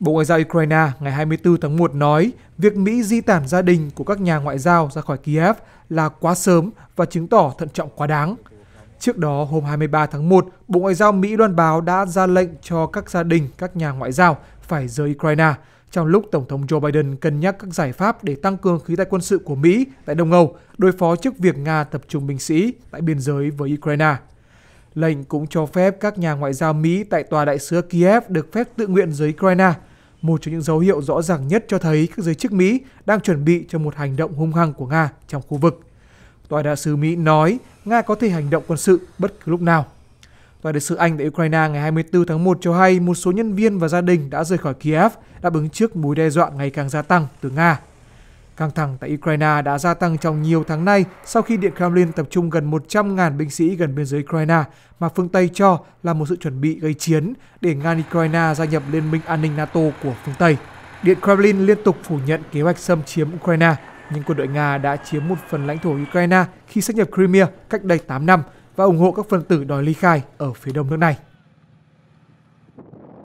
Bộ Ngoại giao Ukraine ngày 24 tháng 1 nói việc Mỹ di tản gia đình của các nhà ngoại giao ra khỏi Kiev là quá sớm và chứng tỏ thận trọng quá đáng. Trước đó, hôm 23 tháng 1, Bộ Ngoại giao Mỹ loan báo đã ra lệnh cho các gia đình, các nhà ngoại giao phải rời Ukraine, trong lúc Tổng thống Joe Biden cân nhắc các giải pháp để tăng cường khí tài quân sự của Mỹ tại Đông Âu, đối phó trước việc Nga tập trung binh sĩ tại biên giới với Ukraine. Lệnh cũng cho phép các nhà ngoại giao Mỹ tại Tòa đại sứ Kiev được phép tự nguyện rời Ukraine – một trong những dấu hiệu rõ ràng nhất cho thấy các giới chức Mỹ đang chuẩn bị cho một hành động hung hăng của Nga trong khu vực. Tòa đại sứ Mỹ nói Nga có thể hành động quân sự bất cứ lúc nào. Tòa đại sứ Anh tại Ukraine ngày 24 tháng 1 cho hay một số nhân viên và gia đình đã rời khỏi Kiev, đáp ứng trước mối đe dọa ngày càng gia tăng từ Nga. Căng thẳng tại Ukraine đã gia tăng trong nhiều tháng nay sau khi Điện Kremlin tập trung gần 100.000 binh sĩ gần biên giới Ukraine mà phương Tây cho là một sự chuẩn bị gây chiến để nga Ukraine gia nhập Liên minh an ninh NATO của phương Tây. Điện Kremlin liên tục phủ nhận kế hoạch xâm chiếm Ukraine, nhưng quân đội Nga đã chiếm một phần lãnh thổ Ukraine khi sát nhập Crimea cách đây 8 năm và ủng hộ các phần tử đòi ly khai ở phía đông nước này.